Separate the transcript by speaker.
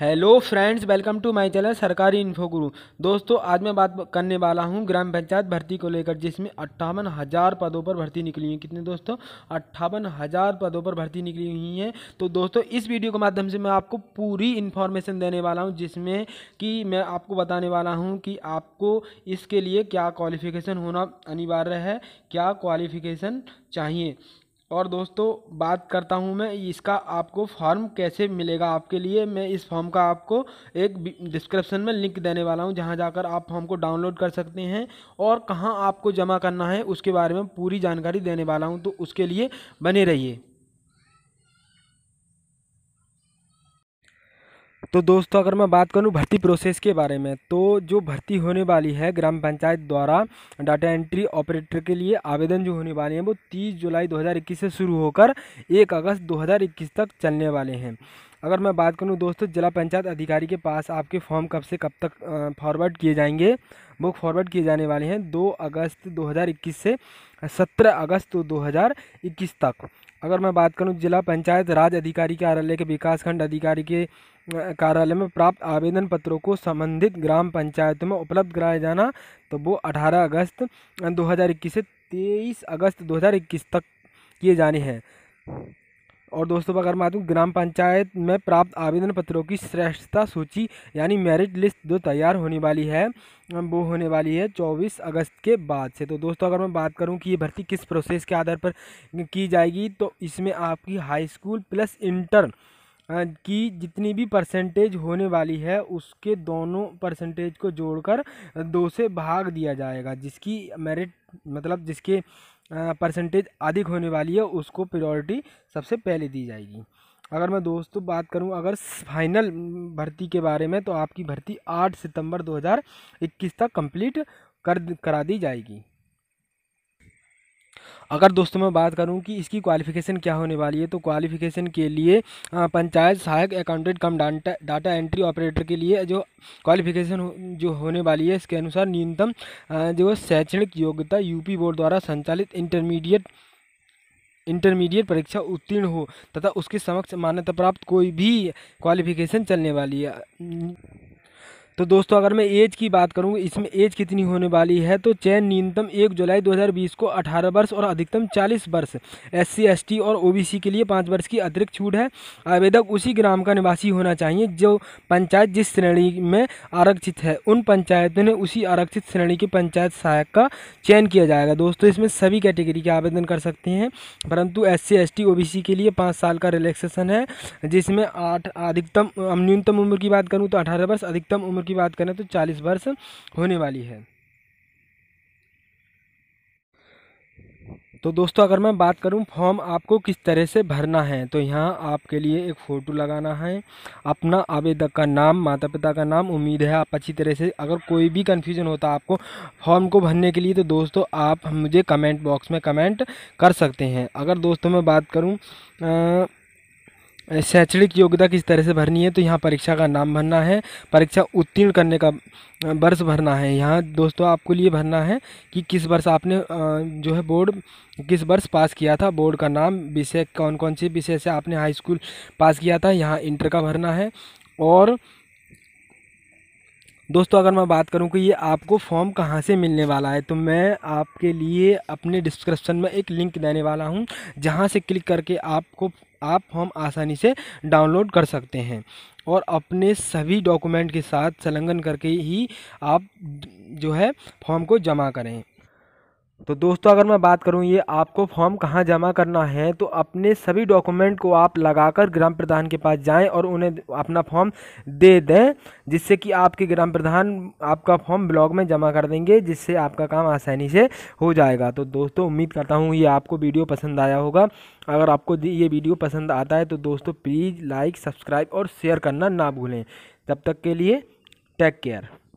Speaker 1: hello friends welcome to my channel Sarkari info Guru दोस्तों आज मैं बात करने वाला हूं ग्राम पंचायत भर्ती को लेकर जिसमें अट्ठावन हज़ार पदों पर भर्ती निकली हुई है कितने दोस्तों अट्ठावन हज़ार पदों पर भर्ती निकली हुई है तो दोस्तों इस वीडियो के माध्यम से मैं आपको पूरी इन्फॉर्मेशन देने वाला हूँ जिसमें कि मैं आपको बताने वाला हूँ कि आपको इसके लिए क्या क्वालिफिकेशन होना अनिवार्य है क्या क्वालिफिकेशन चाहिए और दोस्तों बात करता हूँ मैं इसका आपको फॉर्म कैसे मिलेगा आपके लिए मैं इस फॉर्म का आपको एक डिस्क्रिप्शन में लिंक देने वाला हूँ जहाँ जाकर आप फॉर्म को डाउनलोड कर सकते हैं और कहाँ आपको जमा करना है उसके बारे में पूरी जानकारी देने वाला हूँ तो उसके लिए बने रहिए तो दोस्तों अगर मैं बात करूं भर्ती प्रोसेस के बारे में तो जो भर्ती होने वाली है ग्राम पंचायत द्वारा डाटा एंट्री ऑपरेटर के लिए आवेदन जो होने वाले हैं वो 30 जुलाई 2021 से शुरू होकर 1 अगस्त 2021 तक चलने वाले हैं अगर मैं बात करूं दोस्तों जिला पंचायत अधिकारी के पास आपके फॉर्म कब से कब तक फॉरवर्ड किए जाएंगे वो फॉरवर्ड किए जाने वाले हैं दो अगस्त दो से सत्रह अगस्त दो तक अगर मैं बात करूं जिला पंचायत राज अधिकारी के कार्यालय के विकासखंड अधिकारी के कार्यालय में प्राप्त आवेदन पत्रों को संबंधित ग्राम पंचायतों में उपलब्ध कराया जाना तो वो 18 अगस्त 2021 से 23 अगस्त 2021 तक किए जाने हैं और दोस्तों अगर मैं दूँ ग्राम पंचायत में प्राप्त आवेदन पत्रों की श्रेष्ठता सूची यानी मेरिट लिस्ट जो तैयार होने वाली है वो होने वाली है 24 अगस्त के बाद से तो दोस्तों अगर मैं बात करूं कि ये भर्ती किस प्रोसेस के आधार पर की जाएगी तो इसमें आपकी हाई स्कूल प्लस इंटर की जितनी भी परसेंटेज होने वाली है उसके दोनों परसेंटेज को जोड़कर दो से भाग दिया जाएगा जिसकी मेरिट मतलब जिसके परसेंटेज अधिक होने वाली है उसको प्रायोरिटी सबसे पहले दी जाएगी अगर मैं दोस्तों बात करूं अगर फाइनल भर्ती के बारे में तो आपकी भर्ती 8 सितंबर 2021 तक कंप्लीट कर करा दी जाएगी अगर दोस्तों मैं बात करूं कि इसकी क्वालिफिकेशन क्या होने वाली है तो क्वालिफिकेशन के लिए पंचायत सहायक accountant cum data data entry operator के लिए जो क्वालिफिकेशन जो होने वाली है इसके अनुसार न्यूनतम जो शैक्षणिक योग्यता यूपी बोर्ड द्वारा संचालित इंटरमीडिएट इंटरमीडिएट परीक्षा उत्तीर्ण हो तथा उसके समक्ष मान्यता प्राप्त कोई भी क्वालिफिकेशन चलने वाली है तो दोस्तों अगर मैं एज की बात करूँ इसमें एज कितनी होने वाली है तो चयन न्यूनतम एक जुलाई 2020 को 18 वर्ष और अधिकतम 40 वर्ष एस सी और ओबीसी के लिए पाँच वर्ष की अतिरिक्त छूट है आवेदक उसी ग्राम का निवासी होना चाहिए जो पंचायत जिस श्रेणी में आरक्षित है उन पंचायतों ने उसी आरक्षित श्रेणी के पंचायत सहायक का चयन किया जाएगा दोस्तों इसमें सभी कैटेगरी के आवेदन कर सकते हैं परंतु एस सी एस टी के लिए पाँच साल का रिलैक्सेशन है जिसमें आठ अधिकतम न्यूनतम उम्र की बात करूँ तो अठारह वर्ष अधिकतम उम्र की बात करें तो चालीस वर्ष होने वाली है तो दोस्तों अगर मैं बात करूं फॉर्म आपको किस तरह से भरना है तो यहाँ आपके लिए एक फ़ोटो लगाना है अपना आवेदक का नाम माता पिता का नाम उम्मीद है आप अच्छी तरह से अगर कोई भी कंफ्यूजन होता आपको फॉर्म को भरने के लिए तो दोस्तों आप मुझे कमेंट बॉक्स में कमेंट कर सकते हैं अगर दोस्तों मैं बात करूँ शैक्षणिक योग्यता किस तरह से भरनी है तो यहाँ परीक्षा का नाम भरना है परीक्षा उत्तीर्ण करने का वर्ष भरना है यहाँ दोस्तों आपको लिए भरना है कि किस वर्ष आपने जो है बोर्ड किस वर्ष पास किया था बोर्ड का नाम विषय कौन कौन से विषय से आपने हाई स्कूल पास किया था यहाँ इंटर का भरना है और दोस्तों अगर मैं बात करूं कि ये आपको फॉर्म कहाँ से मिलने वाला है तो मैं आपके लिए अपने डिस्क्रिप्शन में एक लिंक देने वाला हूं जहां से क्लिक करके आपको आप हम आसानी से डाउनलोड कर सकते हैं और अपने सभी डॉक्यूमेंट के साथ संलग्न करके ही आप जो है फॉर्म को जमा करें तो दोस्तों अगर मैं बात करूं ये आपको फॉर्म कहाँ जमा करना है तो अपने सभी डॉक्यूमेंट को आप लगाकर ग्राम प्रधान के पास जाएं और उन्हें अपना फॉर्म दे दें जिससे कि आपके ग्राम प्रधान आपका फॉर्म ब्लॉग में जमा कर देंगे जिससे आपका काम आसानी से हो जाएगा तो दोस्तों उम्मीद करता हूँ ये आपको वीडियो पसंद आया होगा अगर आपको ये वीडियो पसंद आता है तो दोस्तों प्लीज़ लाइक सब्सक्राइब और शेयर करना ना भूलें तब तक के लिए टेक केयर